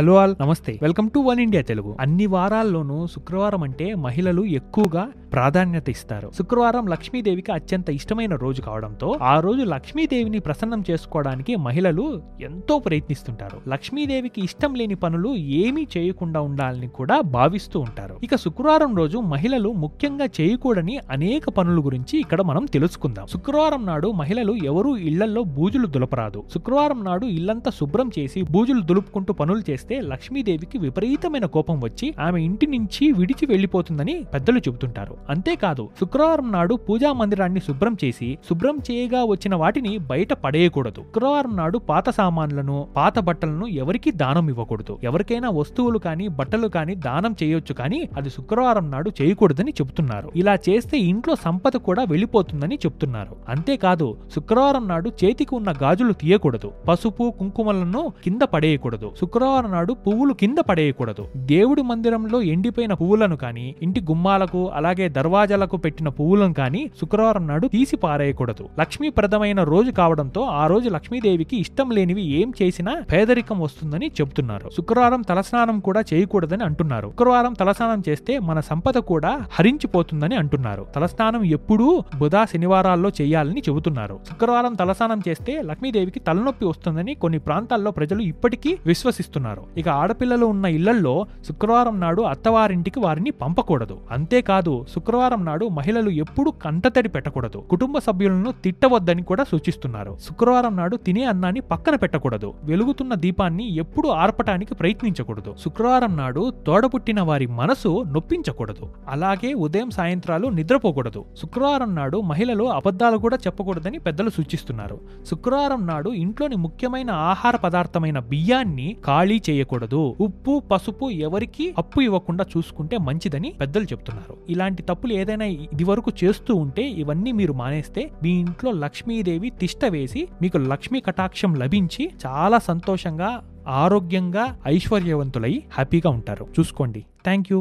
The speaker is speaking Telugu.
హలో ఆల్ నమస్తే welcome to one India Telugu అన్ని వారాల్లోనూ శుక్రవారం అంటే మహిళలు ఎక్కువగా ప్రాధాన్యత ఇస్తారు శుక్రవారం లక్ష్మీదేవికి అత్యంత ఇష్టమైన రోజు కావడంతో ఆ రోజు లక్ష్మీదేవిని ప్రసన్నం చేసుకోవడానికి మహిళలు ఎంతో ప్రయత్నిస్తుంటారు లక్ష్మీదేవికి ఇష్టం లేని పనులు ఏమీ చేయకుండా ఉండాలని కూడా భావిస్తూ ఉంటారు ఇక శుక్రవారం రోజు మహిళలు ముఖ్యంగా చేయకూడని అనేక పనుల గురించి ఇక్కడ మనం తెలుసుకుందాం శుక్రవారం నాడు మహిళలు ఎవరూ ఇళ్లలో బూజులు దులపరాదు శుక్రవారం నాడు ఇల్లంతా శుభ్రం చేసి బూజులు దులుపుకుంటూ పనులు చేస్తే లక్ష్మీదేవికి విపరీతమైన కోపం వచ్చి ఆమె ఇంటి నుంచి విడిచి వెళ్లిపోతుందని పెద్దలు చెబుతుంటారు అంతేకాదు శుక్రవారం నాడు పూజా మందిరాన్ని శుభ్రం చేసి శుభ్రం చేయగా వచ్చిన వాటిని బయట పడేయకూడదు శుక్రవారం నాడు పాత సామాన్లను పాత బట్టలను ఎవరికీ దానం ఇవ్వకూడదు ఎవరికైనా వస్తువులు కానీ బట్టలు కానీ దానం చేయొచ్చు కానీ అది శుక్రవారం నాడు చేయకూడదని చెబుతున్నారు ఇలా చేస్తే ఇంట్లో సంపద కూడా వెళ్లిపోతుందని చెప్తున్నారు అంతేకాదు శుక్రవారం నాడు చేతికి ఉన్న గాజులు తీయకూడదు పసుపు కుంకుమలను కింద పడేయకూడదు శుక్రవారం నాడు పువ్వులు కింద పడేయకూడదు దేవుడి మందిరంలో ఎండిపోయిన పువ్వులను కానీ ఇంటి గుమ్మాలకు అలాగే దర్వాజాలకు పెట్టిన పువ్వులను కానీ శుక్రవారం నాడు తీసి పారేయకూడదు లక్ష్మీప్రదమైన రోజు కావడంతో ఆ రోజు లక్ష్మీదేవికి ఇష్టం లేనివి ఏం చేసినా పేదరికం వస్తుందని చెబుతున్నారు శుక్రవారం తలస్నానం కూడా చేయకూడదని అంటున్నారు శుక్రవారం తలస్నానం తలస్నానం చేస్తే మన సంపద కూడా హరించిపోతుందని అంటున్నారు తలస్నానం ఎప్పుడూ బుధ శనివారాల్లో చేయాలని చెబుతున్నారు శుక్రవారం తలస్నానం చేస్తే లక్ష్మీదేవికి తలనొప్పి వస్తుందని కొన్ని ప్రాంతాల్లో ప్రజలు ఇప్పటికీ విశ్వసిస్తున్నారు ఇక ఆడపిల్లలు ఉన్న ఇళ్లలో శుక్రవారం నాడు అత్తవారింటికి వారిని పంపకూడదు అంతేకాదు శుక్రవారం నాడు మహిళలు ఎప్పుడూ కంటతడి పెట్టకూడదు కుటుంబ సభ్యులను తిట్టవద్దని కూడా సూచిస్తున్నారు శుక్రవారం నాడు తినే అన్నాన్ని పక్కన పెట్టకూడదు వెలుగుతున్న దీపాన్ని ఎప్పుడూ ఆర్పటానికి ప్రయత్నించకూడదు శుక్రవారం నాడు తోడబుట్టిన వారి మనసు మనసు నొప్పించకూడదు అలాగే ఉదయం సాయంత్రాలు నిద్రపోకూడదు శుక్రవారం నాడు మహిళలు అబద్ధాలు కూడా చెప్పకూడదని పెద్దలు సూచిస్తున్నారు శుక్రవారం నాడు ఇంట్లోని ముఖ్యమైన ఆహార పదార్థమైన బియ్యాన్ని ఖాళీ చేయకూడదు ఉప్పు పసుపు ఎవరికి అప్పు ఇవ్వకుండా చూసుకుంటే మంచిదని పెద్దలు చెప్తున్నారు ఇలాంటి తప్పులు ఏదైనా ఇది వరకు చేస్తూ ఉంటే ఇవన్నీ మీరు మానేస్తే మీ ఇంట్లో లక్ష్మీదేవి తిష్ట వేసి మీకు లక్ష్మీ కటాక్షం లభించి చాలా సంతోషంగా ఆరోగ్యంగా ఐశ్వర్యవంతులై హ్యాపీగా ఉంటారు చూసుకోండి థ్యాంక్ యూ